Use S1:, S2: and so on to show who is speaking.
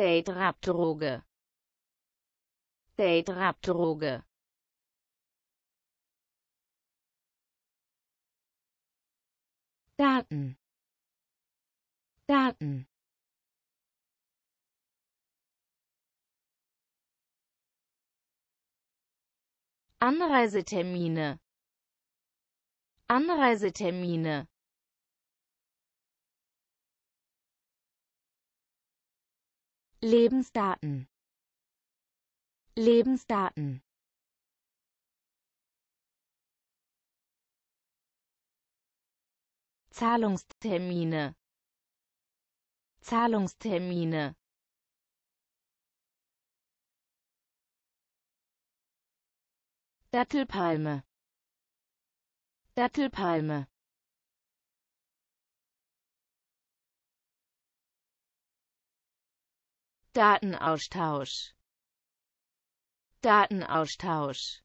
S1: Tetrapteroge Tetrapteroge Daten Daten Anreisetermine Anreisetermine Lebensdaten Lebensdaten Zahlungstermine Zahlungstermine Dattelpalme Dattelpalme Datenaustausch Datenaustausch